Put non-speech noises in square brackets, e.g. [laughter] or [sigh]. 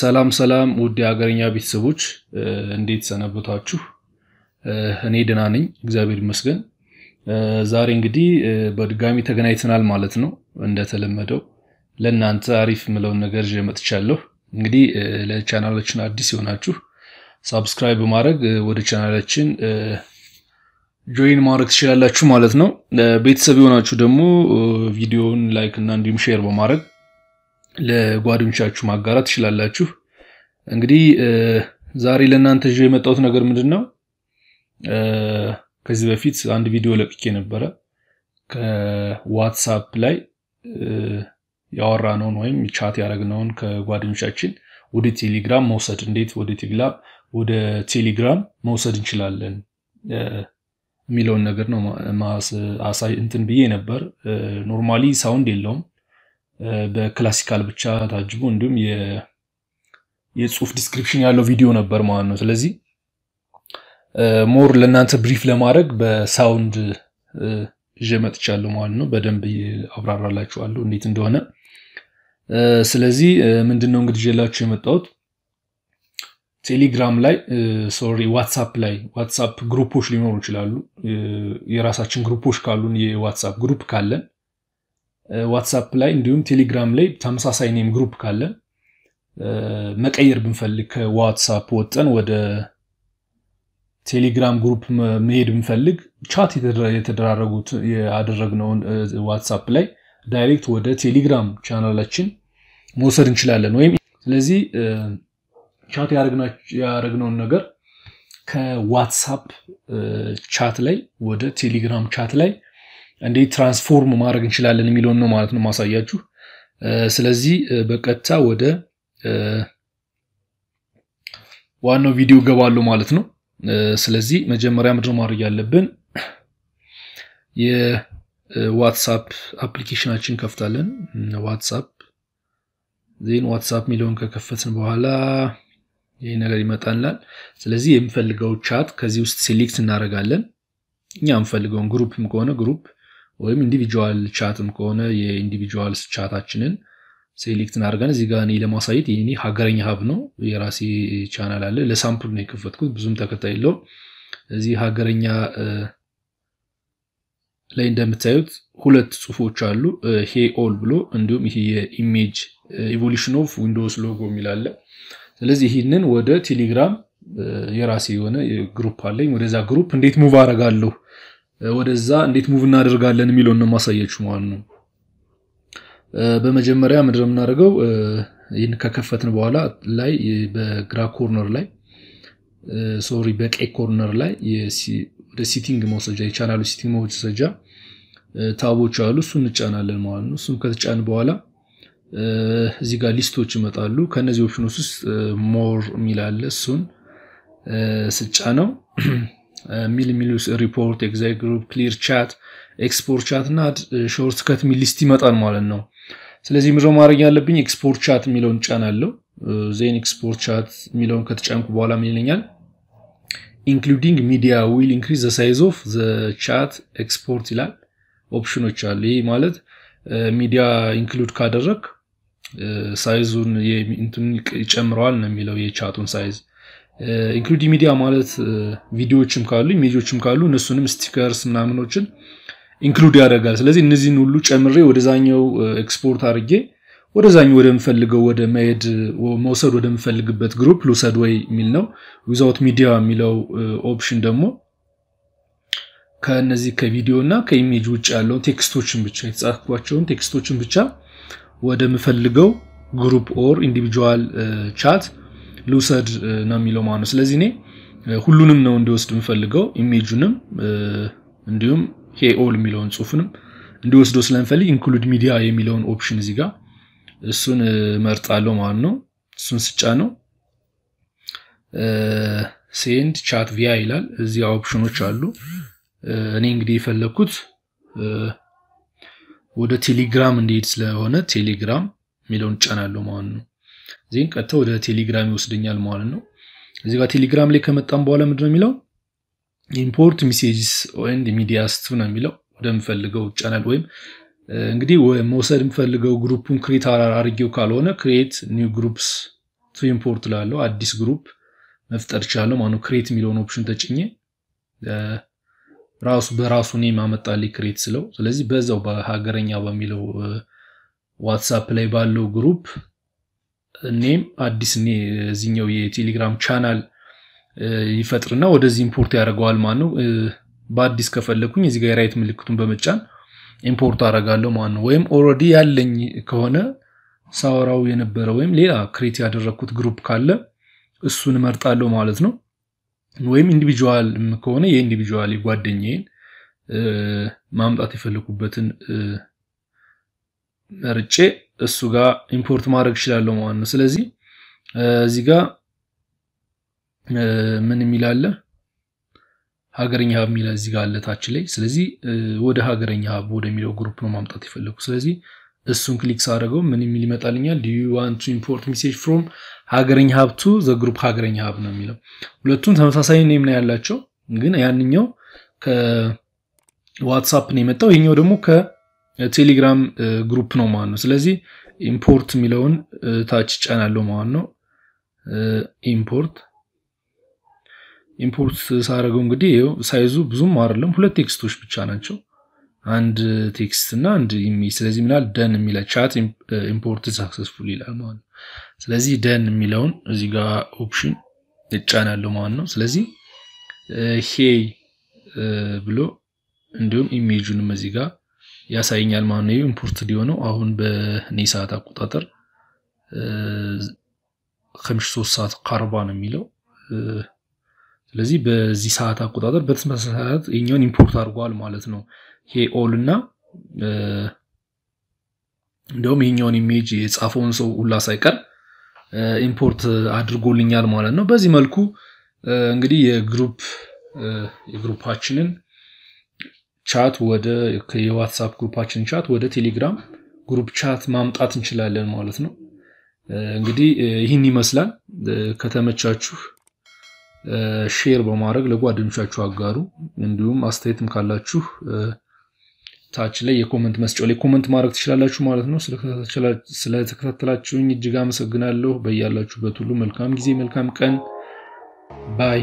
ሰላም ሰላም ውድ የሀገርኛ ቤተሰቦች እንዴት ሰነበታችሁ እኔ ደህና ነኝ፣ እግዚአብሔር ይመስገን። ዛሬ እንግዲህ በድጋሚ ተገናኝተናል ማለት ነው። እንደተለመደው ለእናንተ አሪፍ የምለውን ነገር ይዤ መጥቻለሁ። እንግዲህ ለቻናላችን አዲስ የሆናችሁ ሳብስክራይብ በማድረግ ወደ ቻናላችን ጆይን ማድረግ ትችላላችሁ ማለት ነው። ቤተሰብ የሆናችሁ ደግሞ ቪዲዮውን ላይክ እና እንዲሁም ሼር በማድረግ ለጓደኞቻችሁ ማጋራት ትችላላችሁ። እንግዲህ ዛሬ ለእናንተ ይዤ የመጣሁት ነገር ምንድን ነው? ከዚህ በፊት አንድ ቪዲዮ ለቅቄ ነበረ ከዋትሳፕ ላይ ያወራነውን ወይም ቻት ያደረግነውን ከጓደኞቻችን ወደ ቴሌግራም መውሰድ እንዴት ወደ ቴሌግራም ወደ ቴሌግራም መውሰድ እንችላለን የሚለውን ነገር ነው አሳይ እንትን ብዬ ነበር። ኖርማሊ ሳውንድ የለውም በክላሲካል ብቻ ታጅቦ እንዲሁም የጽሁፍ ዲስክሪፕሽን ያለው ቪዲዮ ነበር ማለት ነው። ስለዚህ ሞር ለእናንተ ብሪፍ ለማድረግ በሳውንድ ይዤ መጥቻለሁ ማለት ነው። በደንብ አብራራላችኋለሁ እንዴት እንደሆነ። ስለዚህ ምንድን ነው እንግዲህ ይዤላችሁ የመጣሁት ቴሌግራም ላይ ሶሪ ዋትሳፕ ላይ ዋትሳፕ ግሩፖች ሊኖሩ ይችላሉ። የራሳችን ግሩፖች ካሉን የዋትሳፕ ግሩፕ ካለን ዋትሳፕ ላይ እንዲሁም ቴሌግራም ላይ ተመሳሳይ ኔም ግሩፕ ካለ መቀየር ብንፈልግ ከዋትሳፕ ወጠን ወደ ቴሌግራም ግሩፕ መሄድ ብንፈልግ ቻት የተደራረጉት ያደረግነውን ዋትሳፕ ላይ ዳይሬክት ወደ ቴሌግራም ቻናላችን መውሰድ እንችላለን። ወይም ስለዚህ ቻት ያደረግነውን ነገር ከዋትሳፕ ቻት ላይ ወደ ቴሌግራም ቻት ላይ እንዴት ትራንስፎርም ማድረግ እንችላለን የሚለውን ነው ማለት ነው ማሳያችሁ። ስለዚህ በቀጥታ ወደ ዋናው ቪዲዮ ገባለሁ ማለት ነው። ስለዚህ መጀመሪያ ምድር ማድረግ ያለብን የዋትሳፕ አፕሊኬሽናችን ከፍታለን። ዋትሳፕ ዜን ዋትሳፕ የሚለውን ከከፈትን በኋላ ይህ ነገር ይመጣልናል። ስለዚህ የምፈልገው ቻት ከዚህ ውስጥ ሴሌክት እናደርጋለን። እኛ የምፈልገውን ግሩፕም ከሆነ ግሩፕ ወይም ኢንዲቪጁዋል ቻትም ከሆነ የኢንዲቪጁዋልስ ቻታችንን ሴሌክትን እናደርጋን እዚህ ጋር እኔ ለማሳየት የኔ ሀገረኛ ሀብ ነው። የራሴ ቻናል አለ። ለሳምፕል ነው የከፈትኩት፣ ብዙም ተከታይ የለውም። እዚህ ሀገረኛ ላይ እንደምታዩት ሁለት ጽሁፎች አሉ። ሄ ኦል ብሎ እንዲሁም ይሄ የኢሜጅ ኢቮሉሽን ኦፍ ዊንዶውስ ሎጎ የሚላለ። ስለዚህ ይህንን ወደ ቴሌግራም የራሴ የሆነ ግሩፕ አለኝ። ወደዛ ግሩፕ እንዴት ሙቭ አረጋለሁ ወደዛ እንዴት ሙቭ እናደርጋለን የሚለውን ነው ማሳያችሁ ማለት ነው። በመጀመሪያ ምንድነው የምናደርገው? ይህን ከከፈትን በኋላ ላይ በግራ ኮርነር ላይ ሶሪ፣ በቀይ ኮርነር ላይ ወደ ሲቲንግ መውሰጃ የቻናሉ ሲቲንግ መውሰጃ ታቦች አሉ። እሱን እንጫናለን ማለት ነው። እሱም ከተጫን በኋላ እዚህ ጋር ሊስቶች ይመጣሉ። ከነዚህ ኦፕሽኖች ውስጥ ሞር የሚላለ እሱን ስጫ ነው [clears throat] ሚልሚሉስ ሪፖርት፣ ኤግዛይ ግሩፕ፣ ክሊር ቻት፣ ኤክስፖርት ቻት እና ሾርት ከት ሚል ሊስት ይመጣል ማለት ነው። ስለዚህ ምድረው ማድረግ ያለብኝ ኤክስፖርት ቻት የሚለውን ጫናለው። ዜን ኤክስፖርት ቻት የሚለውን ከተጫንኩ በኋላ ምን ይለኛል? ኢንክሉዲንግ ሚዲያ ዊል ኢንክሪዝ ሳይዝ ኦፍ ዘ ቻት ኤክስፖርት ይላል። ኦፕሽኖች አሉ። ይህ ማለት ሚዲያ ኢንክሉድ ካደረግ ሳይዙን ይጨምረዋል ነው የሚለው የቻቱን ሳይዝ ኢንክሉድ ሚዲያ ማለት ቪዲዮዎችም ካሉ ኢሜጆችም ካሉ እነሱንም ስቲከርስ ምናምኖችን ኢንክሉድ ያደርጋል። ስለዚህ እነዚህን ሁሉ ጨምሬ ወደዛኛው ኤክስፖርት አድርጌ ወደዛኛው ወደምፈልገው ወደ መሄድ መውሰድ ወደምፈልግበት ግሩፕ ልውሰድ ወይ የሚል ነው። ዊዛውት ሚዲያ የሚለው ኦፕሽን ደግሞ ከነዚህ ከቪዲዮ እና ከኢሜጅ ውጭ ያለውን ቴክስቶችን ብቻ የተጻፍኳቸውን ቴክስቶችን ብቻ ወደምፈልገው ግሩፕ ኦር ኢንዲቪጁዋል ቻት ልውሰድ ነው የሚለው ማለት ነው ስለዚህ እኔ ሁሉንም ነው እንዲወስድ የምፈልገው ኢሜጁንም እንዲሁም ሄ ኦል የሚለውን ጽሁፍንም እንዲወስዶ ስለምፈልግ ኢንክሉድ ሚዲያ የሚለውን ኦፕሽን እዚህ ጋር እሱን መርጣለሁ ማለት ነው እሱን ስጫ ነው ሴንድ ቻት ቪያ ይላል እዚ ኦፕሽኖች አሉ እኔ እንግዲህ የፈለግኩት ወደ ቴሌግራም እንዲሄድ ስለሆነ ቴሌግራም የሚለውን ጫናለሁ ማለት ነው ዜን ቀጥታ ወደ ቴሌግራም ይወስደኛል ማለት ነው። እዚህ ጋር ቴሌግራም ላይ ከመጣም በኋላ ምንድነው የሚለው ኢምፖርት ሚሴጅስ ኤንድ ሚዲያስ ቱ ነው የሚለው ወደምፈልገው ቻናል ወይም እንግዲህ መውሰድ የምፈልገው ግሩፑን ክሬት አድርጌው ካልሆነ ክሬት ኒው ግሩፕስ ቱ ኢምፖርት ላለው አዲስ ግሩፕ መፍጠር ቻለሁ ማለት ክሬት የሚለውን ኦፕሽን ተጭኜ ራሱ በራሱ እኔ ማመጣልኝ ክሬት ስለው፣ ስለዚህ በዛው በሀገረኛ በሚለው ዋትሳፕ ላይ ባለው ግሩፕ እኔም አዲስ እኔ እዚኛው የቴሌግራም ቻናል ይፈጥርና ወደዚህ ኢምፖርት ያደርገዋል ማለት ነው። በአዲስ ከፈለግኩኝ እዚህ ጋር የራይት ምልክቱን በመጫን ኢምፖርት አደርጋለሁ ማለት ነው። ወይም ኦልሬዲ ያለኝ ከሆነ ሳወራው የነበረ ወይም ሌላ ክሬት ያደረግኩት ግሩፕ ካለ እሱን እመርጣለሁ ማለት ነው። ወይም ኢንዲቪጁዋል ከሆነ የኢንዲቪጁዋል ጓደኛዬን ማምጣት የፈለኩበትን መርጬ እሱ ጋር ኢምፖርት ማድረግ እችላለሁ ማለት ነው። ስለዚህ እዚህ ጋር ምን የሚል አለ? ሀገረኛ ሀብ የሚል እዚህ ጋር አለ ታች ላይ። ስለዚህ ወደ ሀገረኛ ሀብ ወደሚለው ግሩፕ ነው ማምጣት የፈለኩ። ስለዚህ እሱን ክሊክ ሳደረገው ምን የሚል ይመጣልኛል? ዱ ዩ ዋንት ቱ ኢምፖርት ሚሴጅ ፍሮም ሀገረኛ ሀብ ቱ ዘ ግሩፕ ሀገረኛ ሀብ ነው የሚለው። ሁለቱም ተመሳሳይ ኔም ነው ያላቸው፣ ግን ያንኛው ከዋትሳፕ ነው የመጣው፣ ይሄኛው ደግሞ ከ ቴሌግራም ግሩፕ ነው ማለት ነው። ስለዚህ ኢምፖርት የሚለውን ታች ጫናለሁ ማለት ነው። ኢምፖርት ኢምፖርት ሳረገው እንግዲህ ይኸው ሳይዙ ብዙም አይደለም፣ ሁለት ቴክስቶች ብቻ ናቸው። አንድ ቴክስት እና አንድ ኢሜጅ። ስለዚህ ምናል ደን የሚለ ቻት ኢምፖርት ሳክሰስፉል ይላል ማለት ነው። ስለዚህ ደን የሚለውን እዚህ ጋር ኦፕሽን እጫናለሁ ማለት ነው። ስለዚህ ሄይ ብሎ እንዲሁም ኢሜጁንም እዚህ ጋር ያሳይኛል ማለት ነው። ኢምፖርትድ የሆነው አሁን በእኔ ሰዓት አቆጣጠር ከምሽቱ ሶስት ሰዓት ከአርባ ነው የሚለው። ስለዚህ በዚህ ሰዓት አቆጣጠር በተመሳሳይ ሰዓት የኛውን ኢምፖርት አድርጓል ማለት ነው። ይሄ ኦል እና እንዲሁም ይህኛውን ኢሜጅ የጻፈውን ሰው ሁላ ሳይቀር ኢምፖርት አድርጎልኛል ማለት ነው። በዚህ መልኩ እንግዲህ የግሩፕ የግሩፓችንን ቻት ወደ የዋትሳፕ ግሩፓችን ቻት ወደ ቴሌግራም ግሩፕ ቻት ማምጣት እንችላለን ማለት ነው። እንግዲህ ይህን ይመስላል። ከተመቻችሁ ሼር በማድረግ ለጓደኞቻችሁ አጋሩ። እንዲሁም አስተያየትም ካላችሁ ታች ላይ የኮመንት መስጫው ላይ ኮመንት ማድረግ ትችላላችሁ ማለት ነው። ስለተከታተላችሁኝ እጅግ አመሰግናለሁ። በያላችሁበት ሁሉ መልካም ጊዜ፣ መልካም ቀን። ባይ